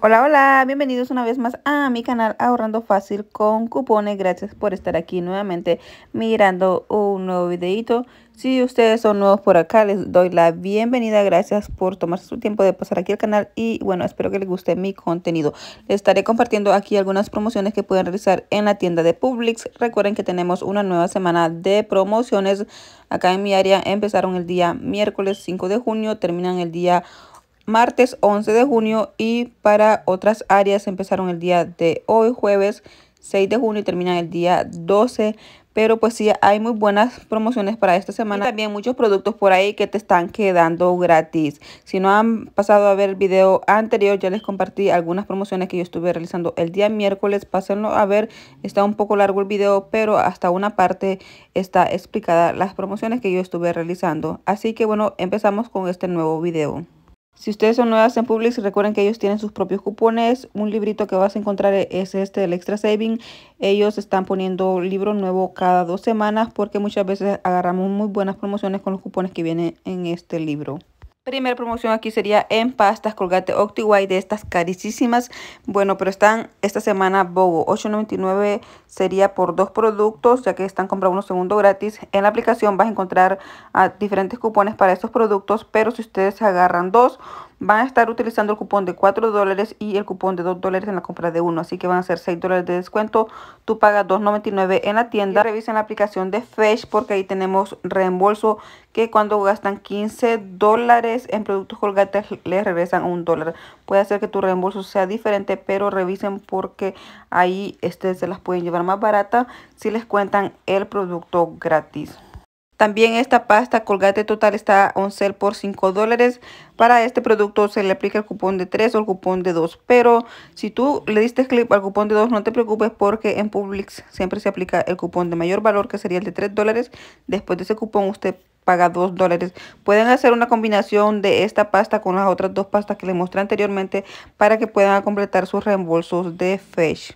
Hola, hola, bienvenidos una vez más a mi canal Ahorrando Fácil con cupones. Gracias por estar aquí nuevamente mirando un nuevo videito. Si ustedes son nuevos por acá, les doy la bienvenida. Gracias por tomarse su tiempo de pasar aquí al canal y bueno, espero que les guste mi contenido. Les estaré compartiendo aquí algunas promociones que pueden realizar en la tienda de Publix. Recuerden que tenemos una nueva semana de promociones acá en mi área. Empezaron el día miércoles 5 de junio, terminan el día martes 11 de junio y para otras áreas empezaron el día de hoy jueves 6 de junio y terminan el día 12 pero pues sí hay muy buenas promociones para esta semana también muchos productos por ahí que te están quedando gratis si no han pasado a ver el video anterior ya les compartí algunas promociones que yo estuve realizando el día miércoles pásenlo a ver está un poco largo el video pero hasta una parte está explicada las promociones que yo estuve realizando así que bueno empezamos con este nuevo video si ustedes son nuevas en Publix, recuerden que ellos tienen sus propios cupones. Un librito que vas a encontrar e-, es este del Extra Saving. Ellos están poniendo libro nuevo cada dos semanas porque muchas veces agarramos muy buenas promociones con los cupones que vienen en este libro. Primera promoción aquí sería en pastas Colgate OctiWide, de estas carísimas. Bueno, pero están esta semana Bobo. 8.99 sería por dos productos, ya que están comprando uno segundo gratis. En la aplicación vas a encontrar ah, diferentes cupones para estos productos, pero si ustedes agarran dos, van a estar utilizando el cupón de 4 dólares y el cupón de 2 dólares en la compra de uno. Así que van a ser 6 dólares de descuento. Tú pagas 2.99 en la tienda. Revisen la aplicación de Fetch porque ahí tenemos reembolso que cuando gastan 15 dólares en productos colgantes les regresan un dólar. Puede ser que tu reembolso sea diferente, pero revisen porque ahí este, se las pueden llevar más barata si les cuentan el producto gratis. También esta pasta Colgate Total está a por 5 dólares. Para este producto se le aplica el cupón de 3 o el cupón de 2. Pero si tú le diste clip al cupón de 2 no te preocupes porque en Publix siempre se aplica el cupón de mayor valor que sería el de 3 dólares. Después de ese cupón usted paga 2 dólares. Pueden hacer una combinación de esta pasta con las otras dos pastas que les mostré anteriormente para que puedan completar sus reembolsos de Fesh.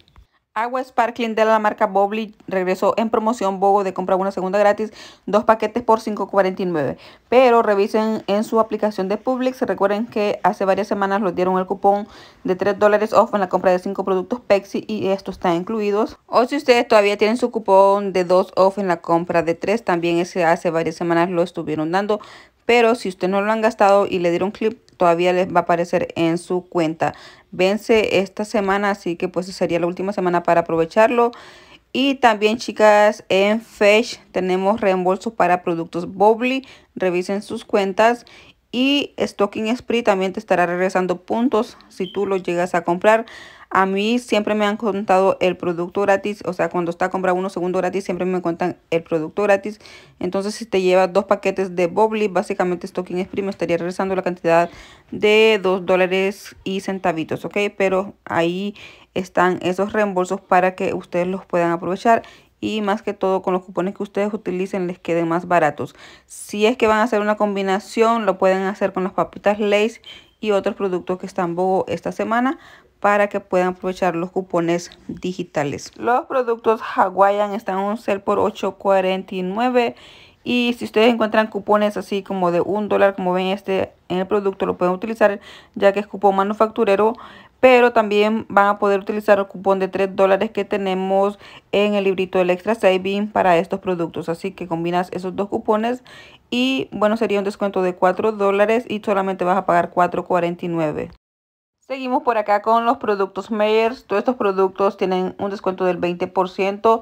Agua Sparkling de la marca Bobly regresó en promoción Bogo de compra una segunda gratis, dos paquetes por $5.49. Pero revisen en su aplicación de Publix. Recuerden que hace varias semanas los dieron el cupón de 3 dólares off en la compra de 5 productos Pepsi y estos están incluidos. O si ustedes todavía tienen su cupón de 2 off en la compra de 3, también ese hace varias semanas lo estuvieron dando. Pero si ustedes no lo han gastado y le dieron clip, todavía les va a aparecer en su cuenta vence esta semana, así que pues sería la última semana para aprovecharlo. Y también chicas, en Fetch tenemos reembolso para productos Bobly, revisen sus cuentas. Y Stocking Spree también te estará regresando puntos si tú lo llegas a comprar. A mí siempre me han contado el producto gratis, o sea, cuando está comprando uno segundo gratis, siempre me cuentan el producto gratis. Entonces, si te lleva dos paquetes de bubbly básicamente Stocking es estaría regresando la cantidad de 2 dólares y centavitos, ¿ok? Pero ahí están esos reembolsos para que ustedes los puedan aprovechar y más que todo con los cupones que ustedes utilicen les queden más baratos. Si es que van a hacer una combinación, lo pueden hacer con las papitas Lays y otros productos que están bogo esta semana para que puedan aprovechar los cupones digitales. Los productos Hawaiian están en un sell por 8.49 y si ustedes encuentran cupones así como de un dólar, como ven este en el producto, lo pueden utilizar ya que es cupón manufacturero. Pero también van a poder utilizar el cupón de 3 dólares que tenemos en el librito del Extra Saving para estos productos. Así que combinas esos dos cupones y bueno, sería un descuento de 4 dólares y solamente vas a pagar 4.49. Seguimos por acá con los productos Mayers. Todos estos productos tienen un descuento del 20%.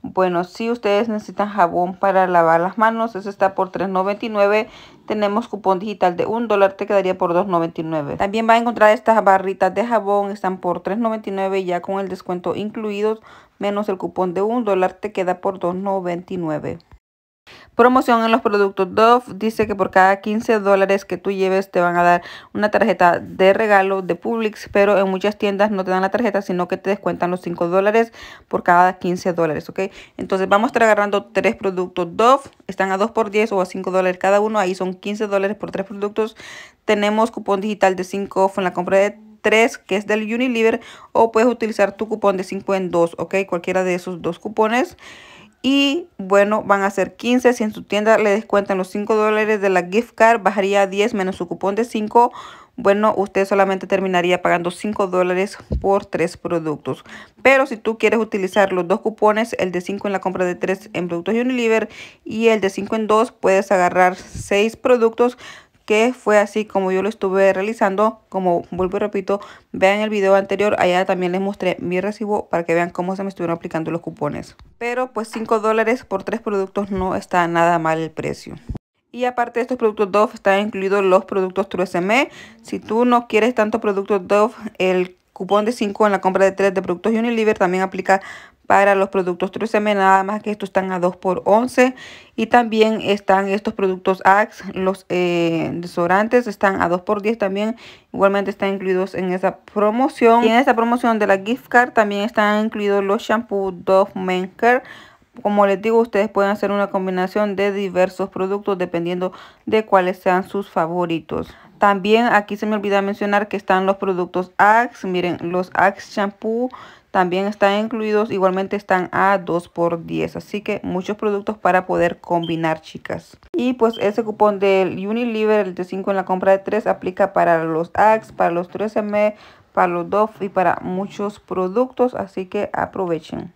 Bueno, si ustedes necesitan jabón para lavar las manos, ese está por $3.99. Tenemos cupón digital de $1 dólar, te quedaría por $2.99. También va a encontrar estas barritas de jabón, están por $3.99 ya con el descuento incluido, menos el cupón de $1 dólar, te queda por $2.99. Promoción en los productos Dove. Dice que por cada 15 dólares que tú lleves te van a dar una tarjeta de regalo de Publix, pero en muchas tiendas no te dan la tarjeta, sino que te descuentan los 5 dólares por cada 15 dólares, ¿ok? Entonces vamos a estar agarrando tres productos Dove. Están a 2 por 10 o a 5 dólares cada uno. Ahí son 15 dólares por tres productos. Tenemos cupón digital de 5 off en la compra de 3 que es del Unilever o puedes utilizar tu cupón de 5 en 2, ok, cualquiera de esos dos cupones y bueno, van a ser 15. Si en su tienda le descuentan los 5 dólares de la gift card, bajaría 10 menos su cupón de 5. Bueno, usted solamente terminaría pagando 5 dólares por 3 productos. Pero si tú quieres utilizar los dos cupones, el de 5 en la compra de 3 en productos Unilever y el de 5 en 2, puedes agarrar 6 productos que fue así como yo lo estuve realizando. Como vuelvo y repito, vean el video anterior, allá también les mostré mi recibo para que vean cómo se me estuvieron aplicando los cupones. Pero pues 5 dólares por 3 productos no está nada mal el precio. Y aparte de estos productos Dove están incluidos los productos SM. Si tú no quieres tanto productos Dove, el cupón de 5 en la compra de 3 de productos Unilever también aplica para los productos 3M, nada más que estos están a 2 por 11 y también están estos productos Axe, los desorantes eh, desodorantes están a 2 por 10 también, igualmente están incluidos en esa promoción. Y en esa promoción de la gift card también están incluidos los shampoos Dove Men Como les digo, ustedes pueden hacer una combinación de diversos productos dependiendo de cuáles sean sus favoritos. También aquí se me olvida mencionar que están los productos Axe, miren, los Axe Shampoo también están incluidos, igualmente están a 2 por 10. Así que muchos productos para poder combinar, chicas. Y pues ese cupón del Unilever, el de 5 en la compra de 3, aplica para los Axe, para los 3M, para los Dove y para muchos productos. Así que aprovechen.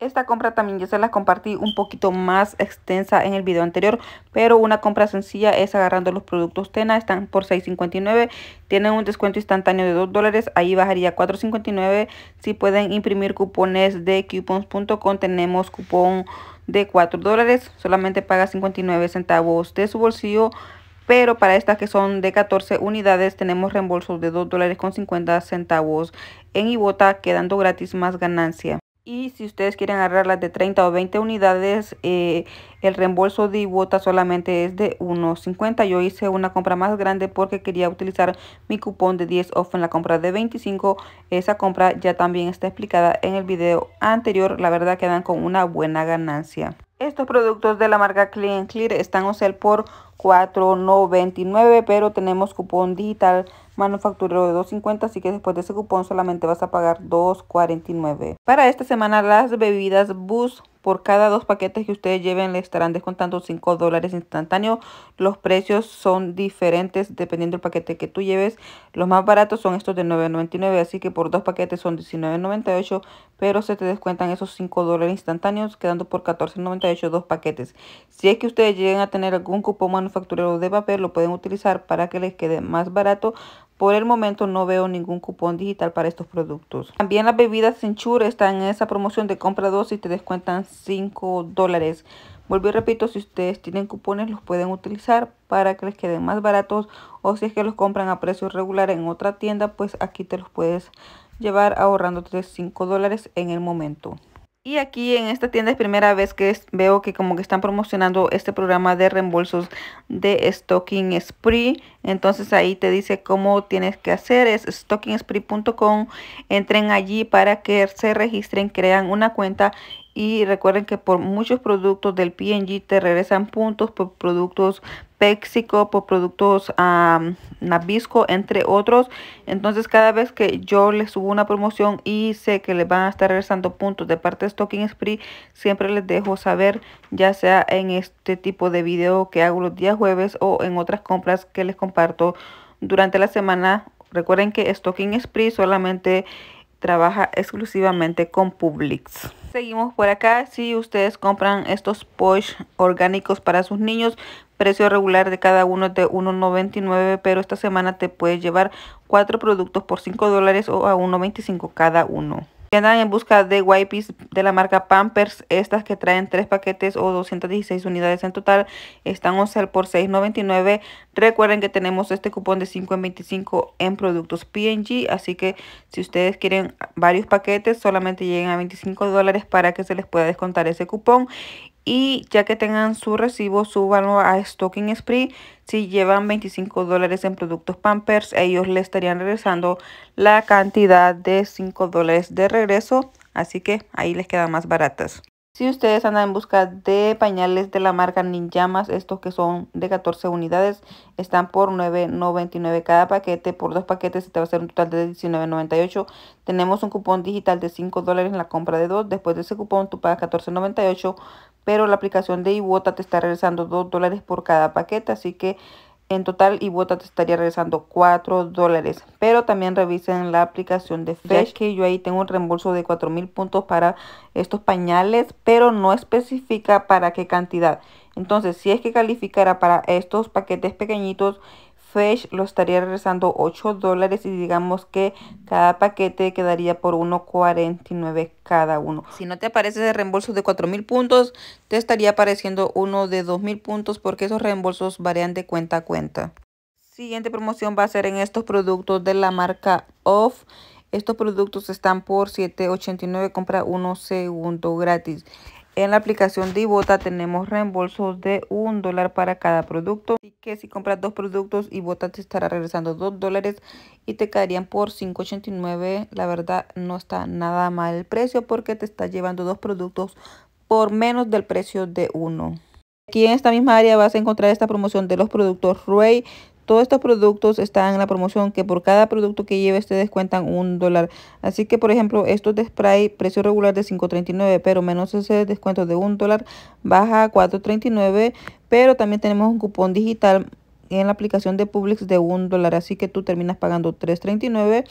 Esta compra también ya se las compartí un poquito más extensa en el video anterior, pero una compra sencilla es agarrando los productos Tena, están por $6.59, tienen un descuento instantáneo de 2 dólares, ahí bajaría $4.59, si pueden imprimir cupones de coupons.com tenemos cupón de 4 dólares, solamente paga 59 centavos de su bolsillo, pero para estas que son de 14 unidades tenemos reembolsos de 2 dólares con 50 centavos en Ibota, quedando gratis más ganancia. Y si ustedes quieren agarrar las de 30 o 20 unidades, eh, el reembolso de Iwota solamente es de 1.50. Yo hice una compra más grande porque quería utilizar mi cupón de 10 off en la compra de 25. Esa compra ya también está explicada en el video anterior. La verdad quedan con una buena ganancia. Estos productos de la marca Clean Clear están a sale por 4.99, pero tenemos cupón digital manufacturero de 2.50, así que después de ese cupón solamente vas a pagar 2.49. Para esta semana las bebidas Bus por cada dos paquetes que ustedes lleven le estarán descontando 5 dólares instantáneo. Los precios son diferentes dependiendo del paquete que tú lleves. Los más baratos son estos de 9.99, así que por dos paquetes son 19.98, pero se te descuentan esos 5 dólares instantáneos, quedando por 14.98 dos paquetes. Si es que ustedes lleguen a tener algún cupón manufacturero de papel, lo pueden utilizar para que les quede más barato. Por el momento no veo ningún cupón digital para estos productos. También las bebidas chur están en esa promoción de compra 2 y te descuentan 5 dólares. Vuelvo y repito, si ustedes tienen cupones los pueden utilizar para que les queden más baratos o si es que los compran a precio regular en otra tienda, pues aquí te los puedes llevar ahorrándote 5 dólares en el momento. Y aquí en esta tienda es primera vez que veo que como que están promocionando este programa de reembolsos de Stocking Spree. Entonces ahí te dice cómo tienes que hacer, es stockingspree.com. Entren allí para que se registren, crean una cuenta y recuerden que por muchos productos del PNG te regresan puntos por productos pexico por productos a Nabisco, entre otros. Entonces cada vez que yo les subo una promoción y sé que les van a estar regresando puntos de parte de Stocking Spree, siempre les dejo saber, ya sea en este tipo de video que hago los días jueves o en otras compras que les comparto durante la semana. Recuerden que Stocking Spree solamente trabaja exclusivamente con Publix. Seguimos por acá. Si ustedes compran estos Posh orgánicos para sus niños, precio regular de cada uno es de 1.99, pero esta semana te puedes llevar cuatro productos por 5 dólares o a 1.25 cada uno. Si andan en busca de wipes de la marca Pampers, estas que traen tres paquetes o 216 unidades en total, están 11 sale por $6.99. Recuerden que tenemos este cupón de 5 en 25 en productos P&G, así que si ustedes quieren varios paquetes, solamente lleguen a 25 para que se les pueda descontar ese cupón y ya que tengan su recibo, súbanlo a Stocking Spree. Si llevan 25 dólares en productos Pampers, ellos le estarían regresando la cantidad de 5 dólares de regreso. Así que ahí les quedan más baratas. Si ustedes andan en busca de pañales de la marca Ninjamas, estos que son de 14 unidades, están por $9.99 cada paquete. Por dos paquetes se te va a hacer un total de $19.98. Tenemos un cupón digital de $5 en la compra de dos. Después de ese cupón tú pagas $14.98, pero la aplicación de Iwota te está regresando $2 por cada paquete. Así que en total, bota te estaría regresando 4 dólares. Pero también revisen la aplicación de Fetch, que yo ahí tengo un reembolso de 4000 mil puntos para estos pañales, pero no especifica para qué cantidad. Entonces, si es que calificara para estos paquetes pequeñitos, lo estaría regresando 8 dólares y digamos que cada paquete quedaría por 1.49 cada uno. Si no te aparece de reembolso de 4.000 puntos, te estaría apareciendo uno de 2.000 puntos porque esos reembolsos varían de cuenta a cuenta. Siguiente promoción va a ser en estos productos de la marca Off. Estos productos están por $7.89, compra uno segundo gratis. En la aplicación Divota tenemos reembolsos de un dólar para cada producto. Así que si compras dos productos, Ibota te estará regresando dos dólares y te quedarían por 5.89. La verdad no está nada mal el precio porque te está llevando dos productos por menos del precio de uno. Aquí en esta misma área vas a encontrar esta promoción de los productos Ruey. Todos estos productos están en la promoción que por cada producto que lleves te descuentan un dólar. Así que, por ejemplo, estos de spray, precio regular de 5.39, pero menos ese descuento de un dólar, baja a 4.39. Pero también tenemos un cupón digital en la aplicación de Publix de un dólar. Así que tú terminas pagando 3.39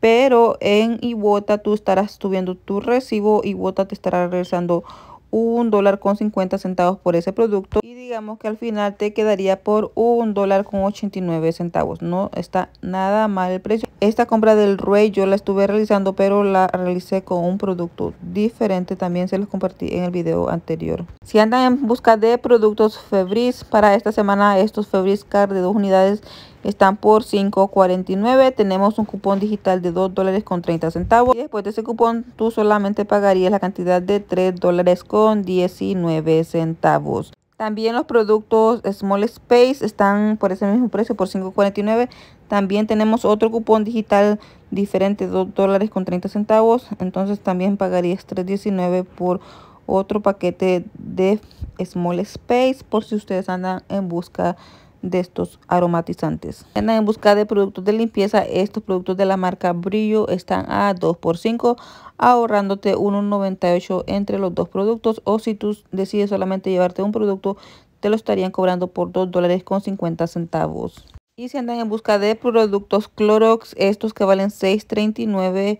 pero en Ibota tú estarás subiendo tu recibo, Iwota te estará regresando un dólar con 50 centavos por ese producto digamos que al final te quedaría por un dólar con 89 centavos. No está nada mal el precio. Esta compra del Rey yo la estuve realizando, pero la realicé con un producto diferente. También se los compartí en el video anterior. Si andan en busca de productos Febris, para esta semana estos Febris Card de dos unidades están por 5.49 tenemos un cupón digital de 2 dólares con 30 centavos y después de ese cupón tú solamente pagarías la cantidad de 3 dólares con 19 centavos también los productos Small Space están por ese mismo precio, por $5.49. También tenemos otro cupón digital diferente, 2 dólares con 30 centavos. Entonces también pagarías $3.19 por otro paquete de Small Space por si ustedes andan en busca de de estos aromatizantes. Andan en busca de productos de limpieza. Estos productos de la marca Brillo están a 2x5 ahorrándote 1.98 entre los dos productos o si tú decides solamente llevarte un producto te lo estarían cobrando por 2 dólares con 50 centavos. Y si andan en busca de productos Clorox, estos que valen 6.39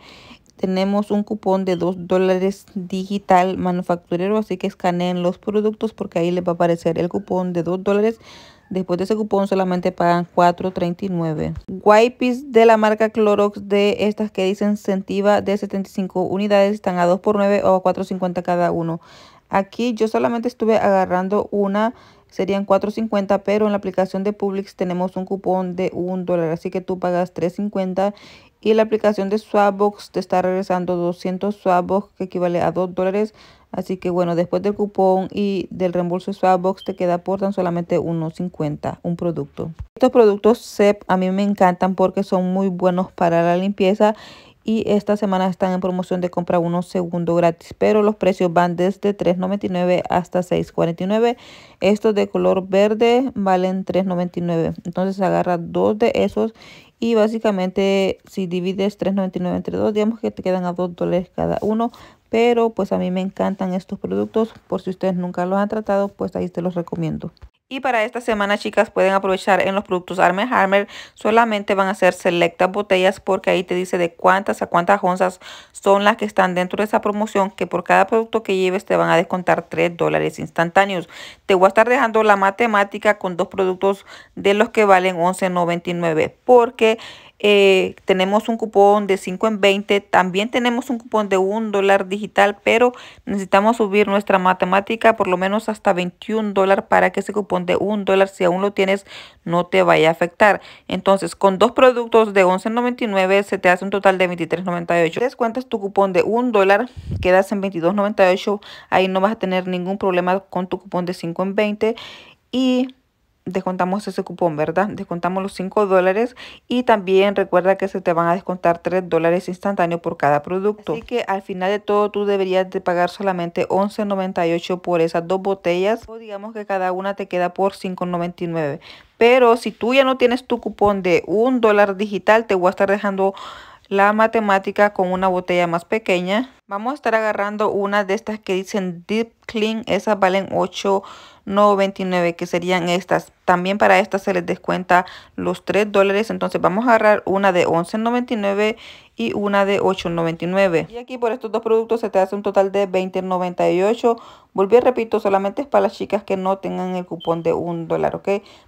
tenemos un cupón de 2 dólares digital manufacturero, así que escaneen los productos porque ahí les va a aparecer el cupón de 2 dólares Después de ese cupón solamente pagan $4.39. Wipes de la marca Clorox de estas que dicen Centiva de 75 unidades están a 2x9 o a 4.50 cada uno. Aquí yo solamente estuve agarrando una, serían 4.50, pero en la aplicación de Publix tenemos un cupón de $1. dólar, así que tú pagas 3.50 y la aplicación de Swapbox te está regresando 200 Swapbox que equivale a 2 dólares Así que bueno, después del cupón y del reembolso Swapbox te queda por tan solamente 1.50 un producto. Estos productos SEP a mí me encantan porque son muy buenos para la limpieza y esta semana están en promoción de compra uno segundo gratis, pero los precios van desde $3.99 hasta $6.49. Estos de color verde valen $3.99. Entonces agarra dos de esos y básicamente si divides $3.99 entre dos, digamos que te quedan a $2 dólares cada uno. Pero pues a mí me encantan estos productos, por si ustedes nunca los han tratado, pues ahí te los recomiendo. Y para esta semana, chicas, pueden aprovechar en los productos Armen Harmer. Solamente van a ser selectas botellas porque ahí te dice de cuántas a cuántas onzas son las que están dentro de esa promoción. Que por cada producto que lleves te van a descontar 3 dólares instantáneos. Te voy a estar dejando la matemática con dos productos de los que valen $11.99 porque eh, tenemos un cupón de 5 en 20, también tenemos un cupón de 1 dólar digital, pero necesitamos subir nuestra matemática por lo menos hasta 21 dólares para que ese cupón de 1 dólar, si aún lo tienes, no te vaya a afectar. Entonces, con dos productos de 11.99 se te hace un total de 23.98. Descuentas tu cupón de 1 dólar, quedas en 22.98, ahí no vas a tener ningún problema con tu cupón de 5 en 20 y descontamos ese cupón, ¿verdad? Descontamos los 5 dólares y también recuerda que se te van a descontar 3 dólares instantáneos por cada producto. Así que al final de todo tú deberías de pagar solamente $11.98 por esas dos botellas o digamos que cada una te queda por $5.99. Pero si tú ya no tienes tu cupón de un dólar digital te voy a estar dejando la matemática con una botella más pequeña. Vamos a estar agarrando una de estas que dicen Deep Clean, esas valen 8 99 que serían estas. También para estas se les descuenta los 3 dólares. Entonces vamos a agarrar una de $11.99 una de 8.99. Y aquí por estos dos productos se te hace un total de 20.98. Volví, repito, solamente es para las chicas que no tengan el cupón de un dólar, ¿ok?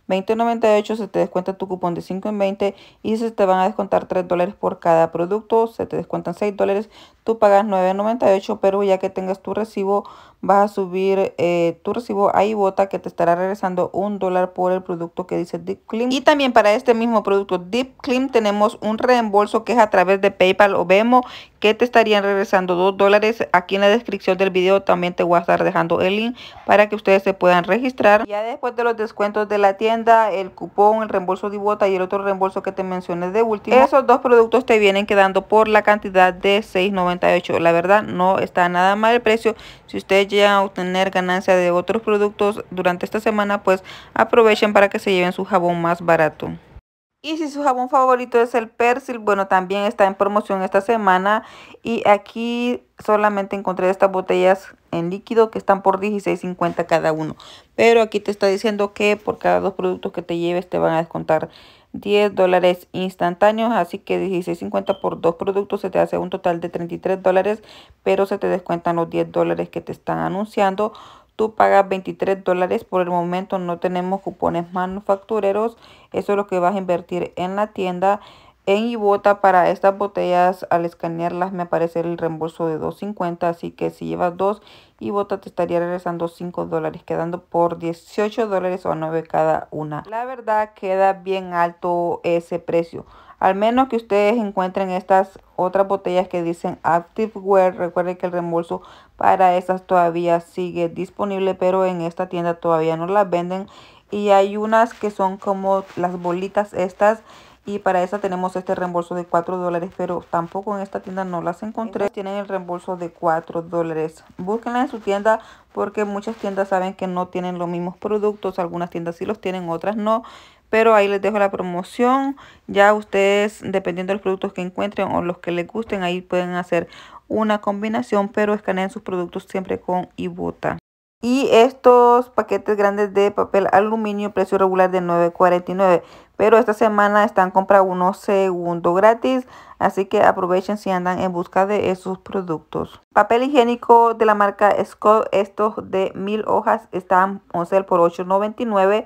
20.98 se te descuenta tu cupón de 5 en 20 y se te van a descontar 3 dólares por cada producto, se te descuentan 6 dólares, tú pagas 9.98, pero ya que tengas tu recibo vas a subir eh, tu recibo a Ibota que te estará regresando un dólar por el producto que dice Deep Clean. Y también para este mismo producto Deep Clean tenemos un reembolso que es a través de PayPal o Vemo que te estarían regresando 2 dólares. Aquí en la descripción del video también te voy a estar dejando el link para que ustedes se puedan registrar. Ya después de los descuentos de la tienda, el cupón, el reembolso de bota y el otro reembolso que te mencioné de último, esos dos productos te vienen quedando por la cantidad de $6.98. La verdad no está nada mal el precio. Si ustedes llegan a obtener ganancia de otros productos durante esta semana, pues aprovechen para que se lleven su jabón más barato. Y si su jabón favorito es el Persil, bueno, también está en promoción esta semana. Y aquí solamente encontré estas botellas en líquido que están por $16.50 cada uno. Pero aquí te está diciendo que por cada dos productos que te lleves te van a descontar 10 dólares instantáneos. Así que $16.50 por dos productos se te hace un total de $33 dólares. Pero se te descuentan los 10 dólares que te están anunciando tú pagas 23 dólares por el momento no tenemos cupones manufactureros eso es lo que vas a invertir en la tienda en Ibota para estas botellas al escanearlas me aparece el reembolso de 2.50 así que si llevas dos Ibota te estaría regresando 5 dólares quedando por 18 dólares o 9 cada una la verdad queda bien alto ese precio al menos que ustedes encuentren estas otras botellas que dicen Active Wear. Recuerden que el reembolso para esas todavía sigue disponible, pero en esta tienda todavía no las venden. Y hay unas que son como las bolitas estas. Y para esa tenemos este reembolso de 4 dólares, pero tampoco en esta tienda no las encontré. tienen el reembolso de 4 dólares. Búsquenla en su tienda porque muchas tiendas saben que no tienen los mismos productos. Algunas tiendas sí los tienen, otras no pero ahí les dejo la promoción. Ya ustedes, dependiendo de los productos que encuentren o los que les gusten, ahí pueden hacer una combinación, pero escaneen sus productos siempre con Ibota. Y estos paquetes grandes de papel aluminio, precio regular de 9.49. Pero esta semana están compra uno segundo gratis, así que aprovechen si andan en busca de esos productos. Papel higiénico de la marca Scott, estos de mil hojas, están 11 por 8.99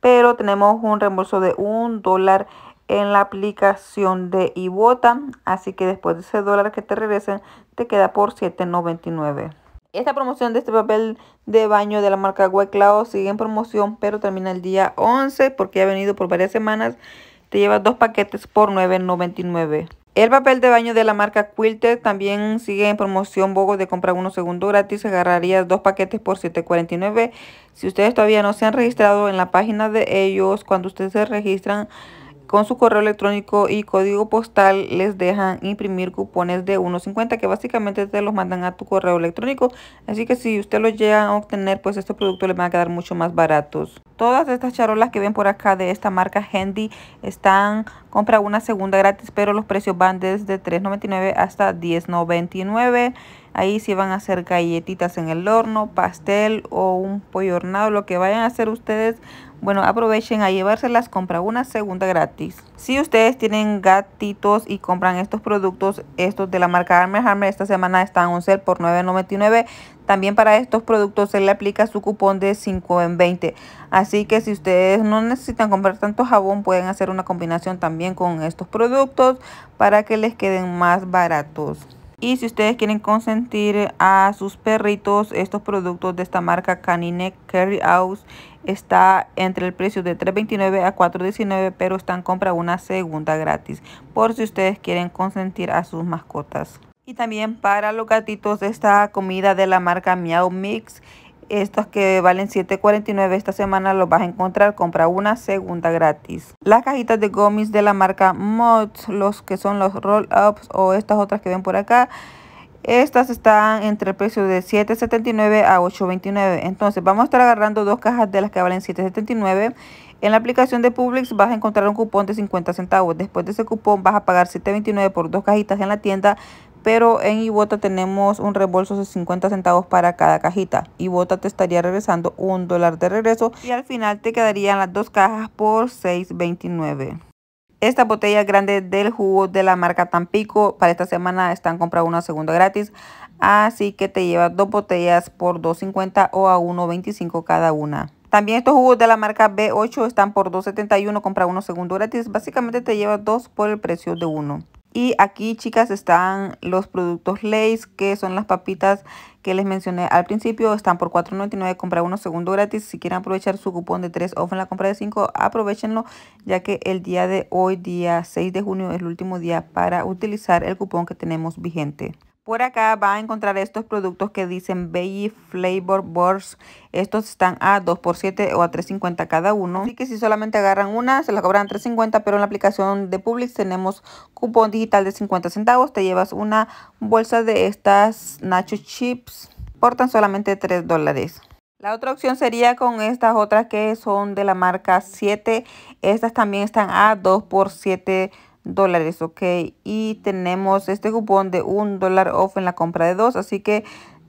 pero tenemos un reembolso de un dólar en la aplicación de Ibota. Así que después de ese dólar que te regresen, te queda por $7.99. Esta promoción de este papel de baño de la marca White sigue en promoción, pero termina el día 11 porque ha venido por varias semanas. Te llevas dos paquetes por $9.99. El papel de baño de la marca Quilter también sigue en promoción Bogo de comprar uno segundo gratis. Agarrarías dos paquetes por $7.49. Si ustedes todavía no se han registrado en la página de ellos, cuando ustedes se registran, con su correo electrónico y código postal les dejan imprimir cupones de 1.50 que básicamente te los mandan a tu correo electrónico. Así que si usted los llega a obtener, pues este producto le va a quedar mucho más baratos. Todas estas charolas que ven por acá de esta marca Handy están, compra una segunda gratis, pero los precios van desde $3.99 hasta $10.99. Ahí si van a hacer galletitas en el horno, pastel o un pollo hornado, lo que vayan a hacer ustedes bueno, aprovechen a llevárselas, compra una segunda gratis. Si ustedes tienen gatitos y compran estos productos, estos de la marca Armer Hammer, esta semana están un sale por $9.99. También para estos productos se le aplica su cupón de 5 en 20. Así que si ustedes no necesitan comprar tanto jabón, pueden hacer una combinación también con estos productos para que les queden más baratos. Y si ustedes quieren consentir a sus perritos, estos productos de esta marca Canine Carry House está entre el precio de $3.29 a $4.19, pero están compra una segunda gratis, por si ustedes quieren consentir a sus mascotas. Y también para los gatitos esta comida de la marca Meow Mix estas que valen $7.49 esta semana los vas a encontrar. Compra una segunda gratis. Las cajitas de gomis de la marca Mods, los que son los roll-ups o estas otras que ven por acá. Estas están entre el precio de $7.79 a $8.29. Entonces vamos a estar agarrando dos cajas de las que valen $7.79. En la aplicación de Publix vas a encontrar un cupón de 50 centavos. Después de ese cupón vas a pagar $7.29 por dos cajitas en la tienda pero en Ibota tenemos un reembolso de 50 centavos para cada cajita. Ibota te estaría regresando un dólar de regreso y al final te quedarían las dos cajas por 6.29. esta botella grande del jugo de la marca Tampico para esta semana están comprando una segunda gratis. Así que te llevas dos botellas por 2.50 o a 1.25 cada una. También estos jugos de la marca B8 están por 2.71, compra uno segundo gratis. Básicamente te llevas dos por el precio de uno. Y aquí, chicas, están los productos Lay's, que son las papitas que les mencioné al principio. Están por $4.99, compra uno segundo gratis. Si quieren aprovechar su cupón de 3 off en la compra de 5, aprovechenlo, ya que el día de hoy, día 6 de junio, es el último día para utilizar el cupón que tenemos vigente. Por acá va a encontrar estos productos que dicen Baby Flavor Bars. Estos están a 2 x 7 o a 3.50 cada uno. Así que si solamente agarran una, se la cobran 3.50, pero en la aplicación de Publix tenemos cupón digital de 50 centavos. Te llevas una bolsa de estas Nacho Chips por solamente 3 dólares. La otra opción sería con estas otras que son de la marca 7. Estas también están a 2 x 7 dólares, ok. Y tenemos este cupón de un dólar off en la compra de dos, así que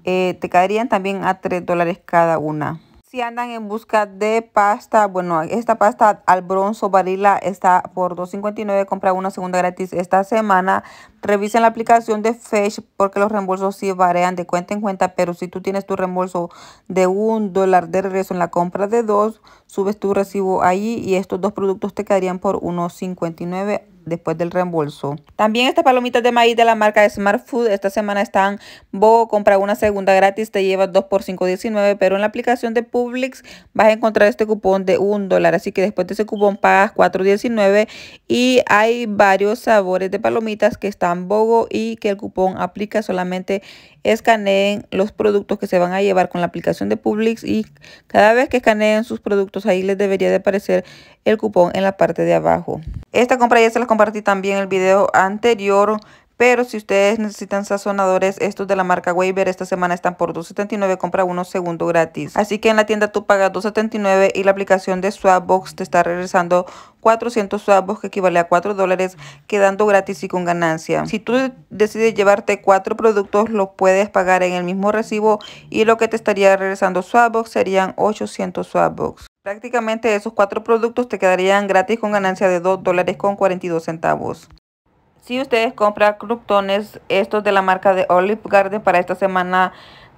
eh, te caerían también a tres dólares cada una. Si andan en busca de pasta, bueno, esta pasta al bronzo varila está por $2.59, compra una segunda gratis esta semana. Revisen la aplicación de Fetch porque los reembolsos sí varían de cuenta en cuenta, pero si tú tienes tu reembolso de un dólar de regreso en la compra de dos, subes tu recibo allí y estos dos productos te caerían por $1.59 después del reembolso. También estas palomitas de maíz de la marca Smart Food esta semana están Bogo compra una segunda gratis, te lleva 2 por 5.19, pero en la aplicación de Publix vas a encontrar este cupón de 1 dólar, así que después de ese cupón pagas 4.19 y hay varios sabores de palomitas que están Bogo y que el cupón aplica solamente escaneen los productos que se van a llevar con la aplicación de Publix y cada vez que escaneen sus productos ahí les debería de aparecer el cupón en la parte de abajo. Esta compra ya se la compartí también en el video anterior, pero si ustedes necesitan sazonadores, estos de la marca Weber esta semana están por $2.79, compra uno segundo gratis. Así que en la tienda tú pagas $2.79 y la aplicación de Swapbox te está regresando 400 swapbox que equivale a 4 dólares, quedando gratis y con ganancia. Si tú decides llevarte 4 productos, los puedes pagar en el mismo recibo y lo que te estaría regresando swapbox serían 800 swapbox. Prácticamente esos cuatro productos te quedarían gratis con ganancia de 2 dólares con 42 centavos. Si ustedes compran cruptones estos de la marca de Olive Garden para esta semana,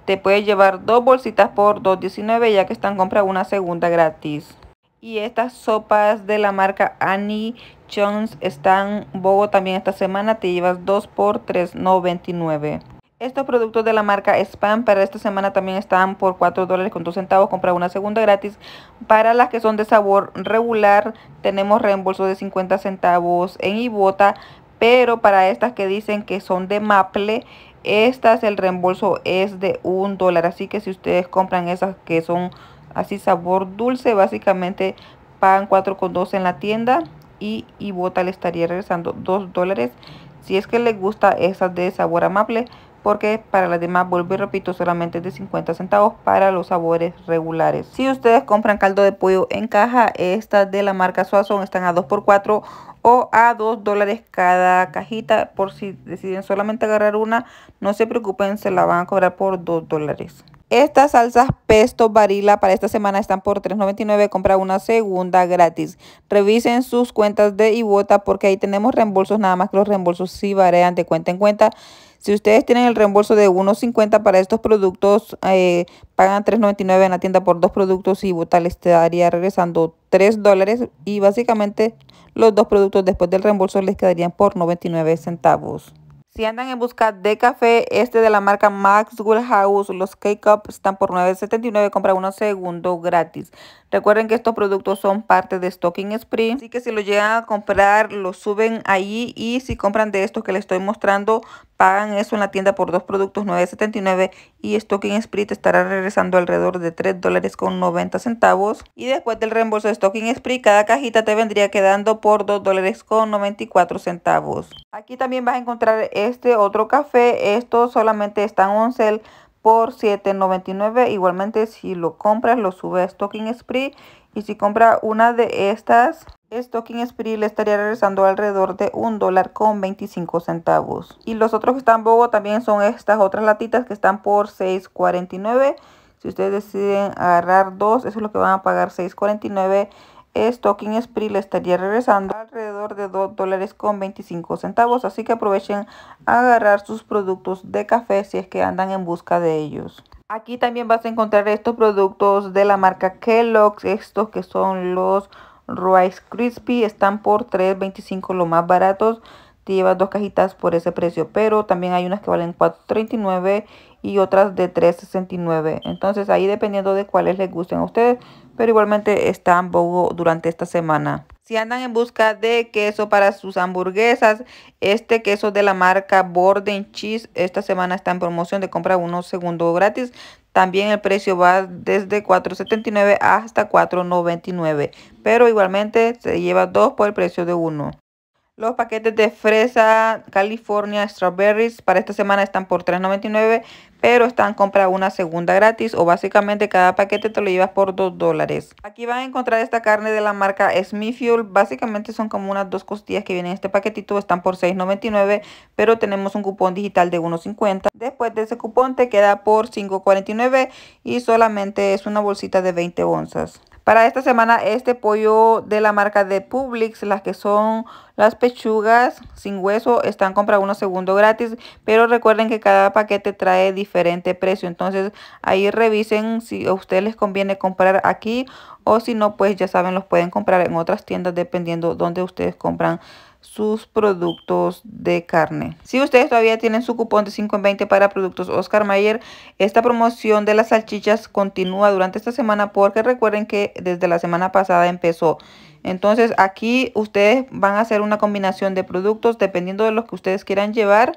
te pueden llevar dos bolsitas por $2.19 ya que están compra una segunda gratis. Y estas sopas de la marca Annie Jones están bobo también esta semana, te llevas dos por $3.99. Estos productos de la marca Spam para esta semana también están por $4.2 dólares con 2 centavos. Compra una segunda gratis. Para las que son de sabor regular, tenemos reembolso de 50 centavos en Ibota pero para estas que dicen que son de maple estas el reembolso es de un dólar así que si ustedes compran esas que son así sabor dulce básicamente pagan 4,2 en la tienda y, y bota le estaría regresando 2 dólares si es que les gusta esas de sabor a maple porque para las demás, vuelvo y repito, solamente es de 50 centavos para los sabores regulares. Si ustedes compran caldo de pollo en caja, estas de la marca Suazón están a 2x4 o a 2 dólares cada cajita. Por si deciden solamente agarrar una, no se preocupen, se la van a cobrar por 2 dólares. Estas salsas pesto varila para esta semana están por $3.99. Compra una segunda gratis. Revisen sus cuentas de Ibota porque ahí tenemos reembolsos. Nada más que los reembolsos si varían de cuenta en cuenta. Si ustedes tienen el reembolso de 1.50 para estos productos, eh, pagan 3.99 en la tienda por dos productos y te estaría regresando 3 dólares y básicamente los dos productos después del reembolso les quedarían por 99 centavos. Si andan en busca de café, este de la marca Maxwell House, los K-Cup están por $9.79, compra uno segundo gratis. Recuerden que estos productos son parte de Stocking Spring, así que si lo llegan a comprar, lo suben ahí y si compran de estos que les estoy mostrando, Pagan eso en la tienda por dos productos $9.79 y Stocking te estará regresando alrededor de $3.90. dólares con 90 centavos. Y después del reembolso de Stocking Spree, cada cajita te vendría quedando por $2.94. dólares con 94 centavos. Aquí también vas a encontrar este otro café. Esto solamente está en Oncel por $7.99. Igualmente si lo compras lo sube a Stocking Spree. Y si compra una de estas Stocking Spree le estaría regresando alrededor de un dólar con 25 centavos. Y los otros que están bobo también son estas otras latitas que están por 6.49. Si ustedes deciden agarrar dos, eso es lo que van a pagar 6.49. Stocking Spree le estaría regresando alrededor de 2 dólares con 25 centavos. Así que aprovechen a agarrar sus productos de café si es que andan en busca de ellos. Aquí también vas a encontrar estos productos de la marca Kellogg's. Estos que son los Rice Crispy están por $3.25 lo más baratos. Te llevas dos cajitas por ese precio, pero también hay unas que valen $4.39 y otras de $3.69. Entonces ahí dependiendo de cuáles les gusten a ustedes, pero igualmente está en Bogo durante esta semana. Si andan en busca de queso para sus hamburguesas, este queso de la marca Borden Cheese esta semana está en promoción de compra uno segundo gratis. También el precio va desde 4.79 hasta 4.99, pero igualmente se lleva dos por el precio de uno. Los paquetes de fresa California Strawberries para esta semana están por $3.99, pero están compra una segunda gratis o básicamente cada paquete te lo llevas por 2 dólares. Aquí van a encontrar esta carne de la marca Smithfield, básicamente son como unas dos costillas que vienen en este paquetito, están por $6.99, pero tenemos un cupón digital de $1.50. Después de ese cupón te queda por $5.49 y solamente es una bolsita de 20 onzas. Para esta semana este pollo de la marca de Publix, las que son las pechugas sin hueso, están comprando uno segundo gratis, pero recuerden que cada paquete trae diferente precio, entonces ahí revisen si a ustedes les conviene comprar aquí o si no, pues ya saben, los pueden comprar en otras tiendas dependiendo donde ustedes compran sus productos de carne. Si ustedes todavía tienen su cupón de 5 en 20 para productos Oscar Mayer, esta promoción de las salchichas continúa durante esta semana porque recuerden que desde la semana pasada empezó. Entonces aquí ustedes van a hacer una combinación de productos dependiendo de los que ustedes quieran llevar,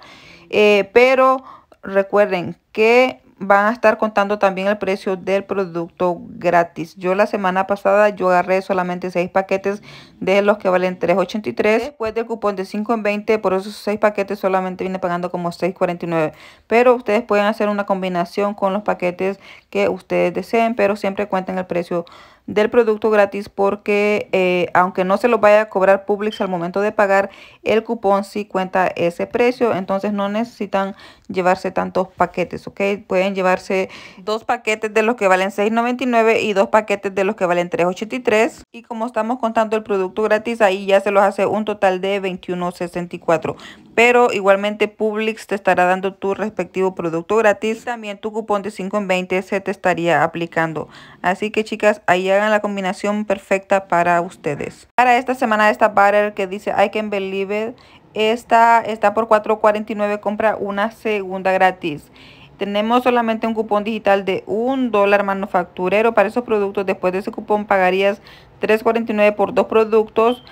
eh, pero recuerden que van a estar contando también el precio del producto gratis. Yo la semana pasada yo agarré solamente 6 paquetes de los que valen 3.83. Después del cupón de 5 en 20, por esos 6 paquetes solamente viene pagando como 6.49. Pero ustedes pueden hacer una combinación con los paquetes que ustedes deseen, pero siempre cuenten el precio del producto gratis porque eh, aunque no se lo vaya a cobrar Publix al momento de pagar, el cupón si cuenta ese precio, entonces no necesitan llevarse tantos paquetes, ¿ok? Pueden llevarse dos paquetes de los que valen $6.99 y dos paquetes de los que valen $3.83 y como estamos contando el producto gratis, ahí ya se los hace un total de $21.64 pero igualmente Publix te estará dando tu respectivo producto gratis. También tu cupón de 5 en 20 se te estaría aplicando. Así que chicas, ahí hagan la combinación perfecta para ustedes. Para esta semana esta butter que dice I can believe it, esta está por 4.49, compra una segunda gratis. Tenemos solamente un cupón digital de un dólar manufacturero para esos productos. Después de ese cupón pagarías 3.49 por dos productos.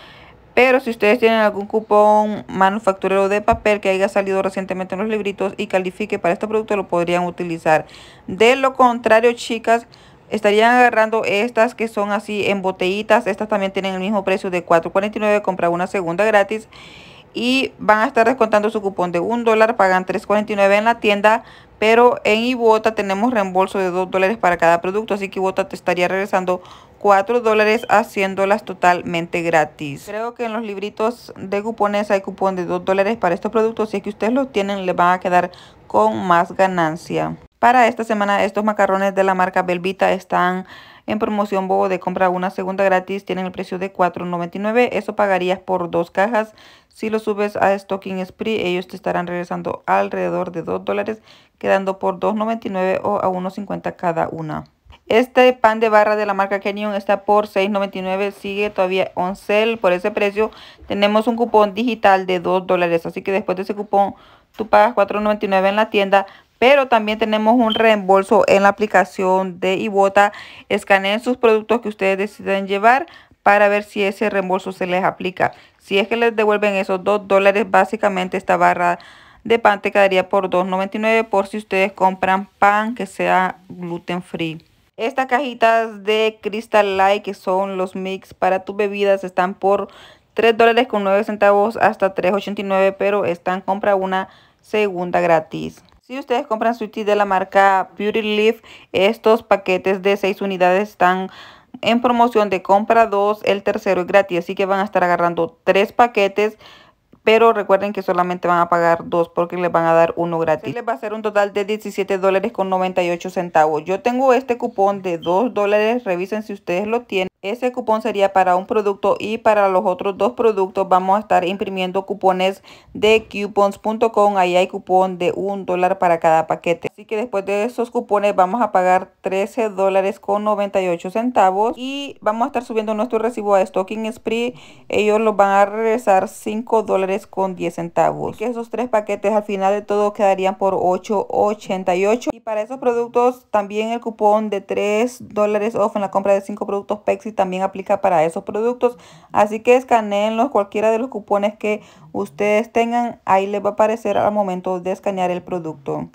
Pero si ustedes tienen algún cupón manufacturero de papel que haya salido recientemente en los libritos y califique para este producto, lo podrían utilizar. De lo contrario, chicas, estarían agarrando estas que son así en botellitas. Estas también tienen el mismo precio de $4.49, compra una segunda gratis. Y van a estar descontando su cupón de $1, dólar, pagan $3.49 en la tienda. Pero en Ibota tenemos reembolso de $2 dólares para cada producto, así que Ibota te estaría regresando 4 dólares haciéndolas totalmente gratis. Creo que en los libritos de cupones hay cupón de 2 dólares para estos productos. Si es que ustedes los tienen, les van a quedar con más ganancia. Para esta semana estos macarrones de la marca Belvita están en promoción bobo de compra una segunda gratis. Tienen el precio de $4.99. Eso pagarías por dos cajas. Si lo subes a Stocking Spree, ellos te estarán regresando alrededor de $2 dólares, quedando por $2.99 o a $1.50 cada una. Este pan de barra de la marca Canyon está por $6.99, sigue todavía on Por ese precio tenemos un cupón digital de 2 dólares, así que después de ese cupón tú pagas $4.99 en la tienda. Pero también tenemos un reembolso en la aplicación de Ibota. Escaneen sus productos que ustedes deciden llevar para ver si ese reembolso se les aplica. Si es que les devuelven esos 2 dólares, básicamente esta barra de pan te quedaría por $2.99 por si ustedes compran pan que sea gluten free. Estas cajitas de Crystal Light, que son los mix para tus bebidas, están por 3 dólares con 9 centavos hasta 3.89, pero están compra una segunda gratis. Si ustedes compran Sweetie de la marca Beauty Leaf, estos paquetes de 6 unidades están en promoción de compra 2, el tercero es gratis, así que van a estar agarrando 3 paquetes pero recuerden que solamente van a pagar dos porque les van a dar uno gratis. les va a ser un total de 17 dólares con 98 centavos. Yo tengo este cupón de 2 dólares, revisen si ustedes lo tienen. Ese cupón sería para un producto y para los otros dos productos vamos a estar imprimiendo cupones de coupons.com. Ahí hay cupón de un dólar para cada paquete. Así que después de esos cupones vamos a pagar 13 dólares con 98 centavos. Y vamos a estar subiendo nuestro recibo a Stocking Spree. Ellos los van a regresar 5 dólares con 10 centavos. que esos tres paquetes al final de todo quedarían por 8.88. Y para esos productos también el cupón de 3 dólares off en la compra de 5 productos Pexi también aplica para esos productos. Así que los cualquiera de los cupones que ustedes tengan. Ahí les va a aparecer al momento de escanear el producto.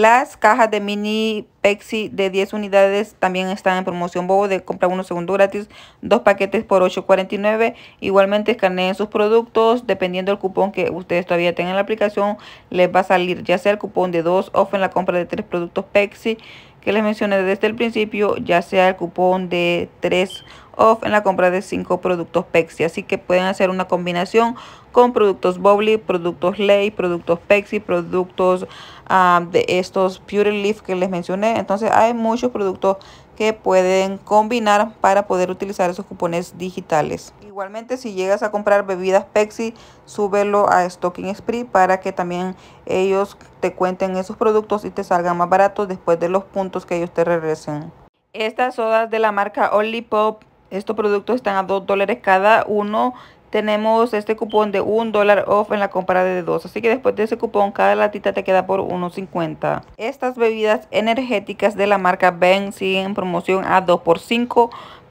Las cajas de mini Pepsi de 10 unidades también están en promoción Bobo de compra uno segundo gratis, dos paquetes por $8.49. Igualmente escaneen sus productos, dependiendo del cupón que ustedes todavía tengan en la aplicación, les va a salir ya sea el cupón de 2 o en la compra de tres productos Pepsi que les mencioné desde el principio, ya sea el cupón de 3 off en la compra de 5 productos Pepsi. Así que pueden hacer una combinación con productos Bobly, productos Ley, productos Pepsi, productos ah, de estos Pure Leaf que les mencioné. Entonces hay muchos productos que pueden combinar para poder utilizar esos cupones digitales. Igualmente si llegas a comprar bebidas Pepsi, súbelo a Stocking Spree para que también ellos te cuenten esos productos y te salgan más baratos después de los puntos que ellos te regresen. Estas sodas de la marca Only estos productos están a 2 dólares cada uno tenemos este cupón de un dólar off en la compra de dos. Así que después de ese cupón, cada latita te queda por 1.50. Estas bebidas energéticas de la marca Ben siguen en promoción a 2 por 5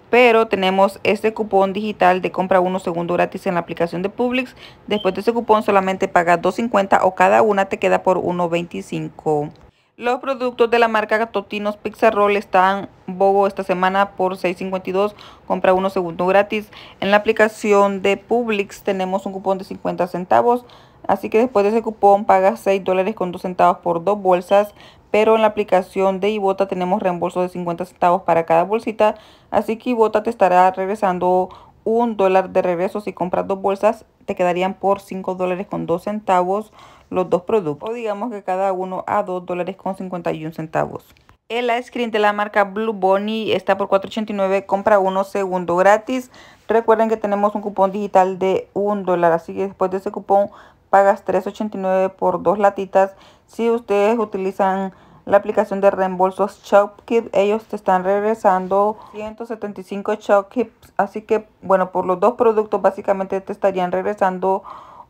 pero tenemos este cupón digital de compra uno segundo gratis en la aplicación de Publix. Después de ese cupón solamente pagas 2.50 o cada una te queda por 1.25. Los productos de la marca Gatotinos Pizza Roll están bobo esta semana por $6.52. Compra uno segundo gratis. En la aplicación de Publix tenemos un cupón de 50 centavos. Así que después de ese cupón pagas 6 dólares con centavos por dos bolsas. Pero en la aplicación de Ibota tenemos reembolso de 50 centavos para cada bolsita. Así que Ibota te estará regresando un dólar de regreso. Si compras dos bolsas te quedarían por cinco dólares con dos centavos los dos productos o digamos que cada uno a 2 dólares con 51 centavos. El la cream de la marca Blue Bonnie está por $4.89, compra uno segundo gratis. Recuerden que tenemos un cupón digital de un dólar, así que después de ese cupón pagas $3.89 por dos latitas. Si ustedes utilizan la aplicación de reembolsos shopkit ellos te están regresando 175 shopkit así que bueno, por los dos productos básicamente te estarían regresando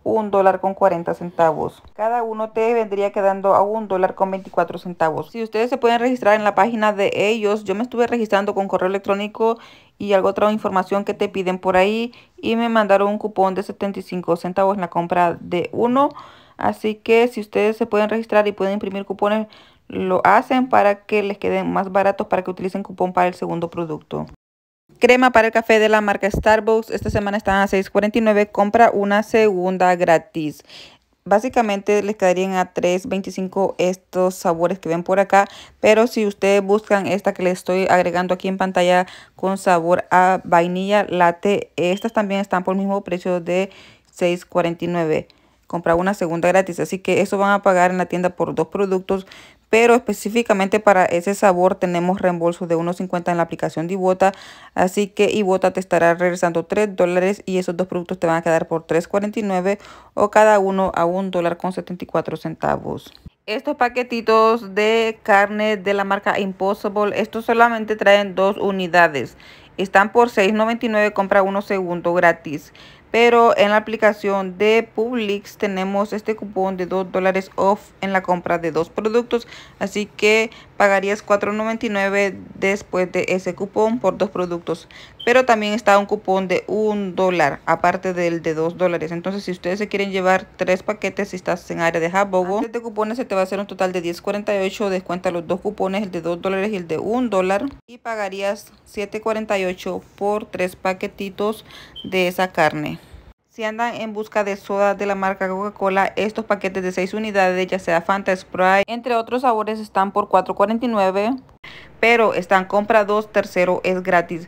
un dólar con 40 centavos. Cada uno te vendría quedando a un dólar con 24 centavos. Si ustedes se pueden registrar en la página de ellos, yo me estuve registrando con correo electrónico y algo otra información que te piden por ahí y me mandaron un cupón de 75 centavos en la compra de uno. Así que si ustedes se pueden registrar y pueden imprimir cupones, lo hacen para que les queden más baratos para que utilicen cupón para el segundo producto. Crema para el café de la marca Starbucks. Esta semana están a $6.49. Compra una segunda gratis. Básicamente les quedarían a $3.25 estos sabores que ven por acá. Pero si ustedes buscan esta que les estoy agregando aquí en pantalla con sabor a vainilla latte. Estas también están por el mismo precio de $6.49 compra una segunda gratis. Así que eso van a pagar en la tienda por dos productos pero específicamente para ese sabor tenemos reembolso de 1.50 en la aplicación de Ibota, así que Ibota te estará regresando 3 dólares y esos dos productos te van a quedar por 3.49 o cada uno a $1.74. dólar con 74 centavos. Estos paquetitos de carne de la marca Impossible, estos solamente traen dos unidades. Están por $6.99, compra uno segundo gratis pero en la aplicación de Publix tenemos este cupón de 2 dólares off en la compra de dos productos así que pagarías $4.99 después de ese cupón por dos productos pero también está un cupón de un dólar, aparte del de dos dólares. Entonces, si ustedes se quieren llevar tres paquetes, si estás en área de Jabobo, este cupones se te va a hacer un total de 10.48, descuenta los dos cupones, el de dos dólares y el de un dólar, y pagarías 7.48 por tres paquetitos de esa carne. Si andan en busca de soda de la marca Coca-Cola, estos paquetes de 6 unidades, ya sea Fanta, Sprite, entre otros sabores, están por $4.49, pero están compra 2, tercero es gratis.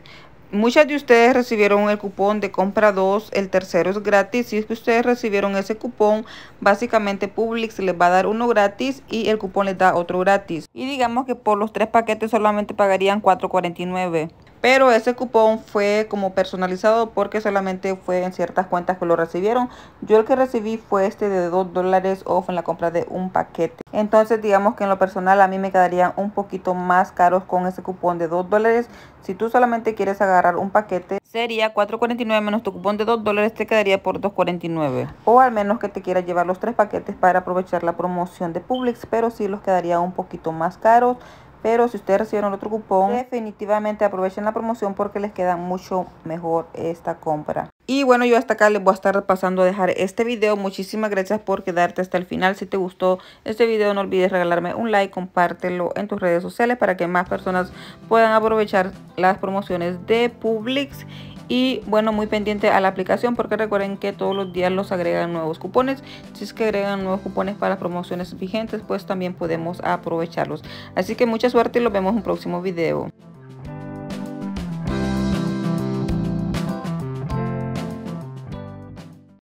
Muchas de ustedes recibieron el cupón de compra 2, el tercero es gratis. Si es que ustedes recibieron ese cupón, básicamente Publix les va a dar uno gratis y el cupón les da otro gratis. Y digamos que por los tres paquetes solamente pagarían $4.49 pero ese cupón fue como personalizado porque solamente fue en ciertas cuentas que lo recibieron. Yo el que recibí fue este de 2 dólares off en la compra de un paquete. Entonces digamos que en lo personal a mí me quedarían un poquito más caros con ese cupón de 2 dólares. Si tú solamente quieres agarrar un paquete sería 4.49 menos tu cupón de 2 dólares te quedaría por 2.49. O al menos que te quieras llevar los tres paquetes para aprovechar la promoción de Publix, pero sí los quedaría un poquito más caros. Pero si ustedes recibieron otro cupón, definitivamente aprovechen la promoción porque les queda mucho mejor esta compra. Y bueno, yo hasta acá les voy a estar pasando a dejar este video. Muchísimas gracias por quedarte hasta el final. Si te gustó este video, no olvides regalarme un like, compártelo en tus redes sociales para que más personas puedan aprovechar las promociones de Publix y bueno muy pendiente a la aplicación porque recuerden que todos los días los agregan nuevos cupones si es que agregan nuevos cupones para promociones vigentes pues también podemos aprovecharlos así que mucha suerte y los vemos en un próximo video